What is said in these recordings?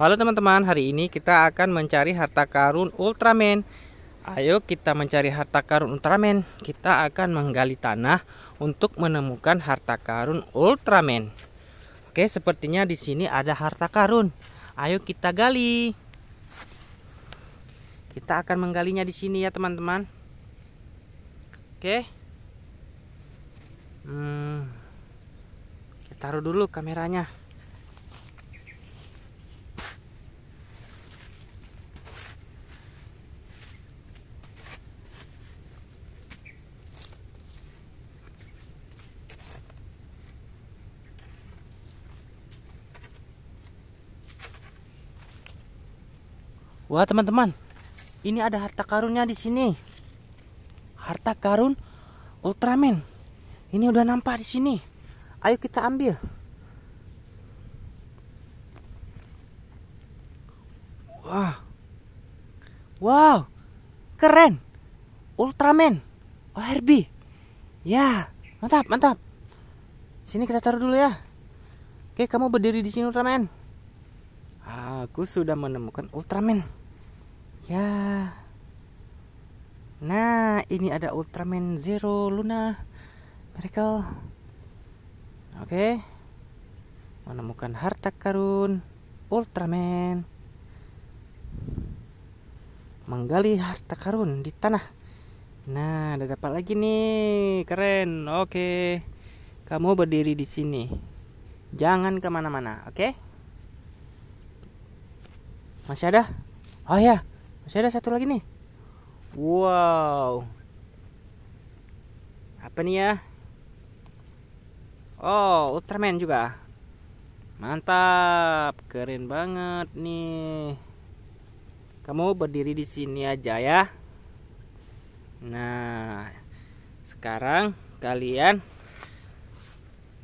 Halo teman-teman, hari ini kita akan mencari harta karun Ultraman. Ayo kita mencari harta karun Ultraman. Kita akan menggali tanah untuk menemukan harta karun Ultraman. Oke, sepertinya di sini ada harta karun. Ayo kita gali. Kita akan menggalinya di sini ya, teman-teman. Oke. Hmm. Kita taruh dulu kameranya. Wah, teman-teman. Ini ada harta karunnya di sini. Harta karun Ultraman. Ini udah nampak di sini. Ayo kita ambil. Wah. Wow. Keren. Ultraman. ORB. Oh, ya, mantap, mantap. Sini kita taruh dulu ya. Oke, kamu berdiri di sini Ultraman. Aku sudah menemukan Ultraman ya nah ini ada Ultraman Zero Luna Miracle oke okay. menemukan harta karun Ultraman menggali harta karun di tanah nah ada dapat lagi nih keren oke kamu berdiri di sini jangan kemana-mana oke masih ada oh ya saya ada satu lagi nih. Wow. Apa nih ya? Oh, Ultraman juga. Mantap, keren banget nih. Kamu berdiri di sini aja ya. Nah, sekarang kalian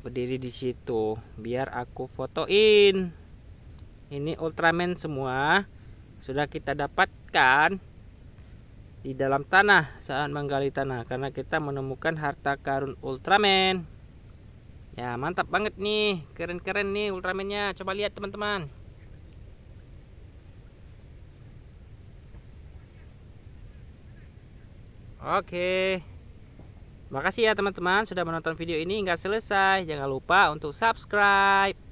berdiri di situ biar aku fotoin. Ini Ultraman semua sudah kita dapatkan di dalam tanah saat menggali tanah karena kita menemukan harta karun Ultraman. Ya, mantap banget nih. Keren-keren nih Ultramannya. Coba lihat teman-teman. Oke. Makasih ya teman-teman sudah menonton video ini hingga selesai. Jangan lupa untuk subscribe.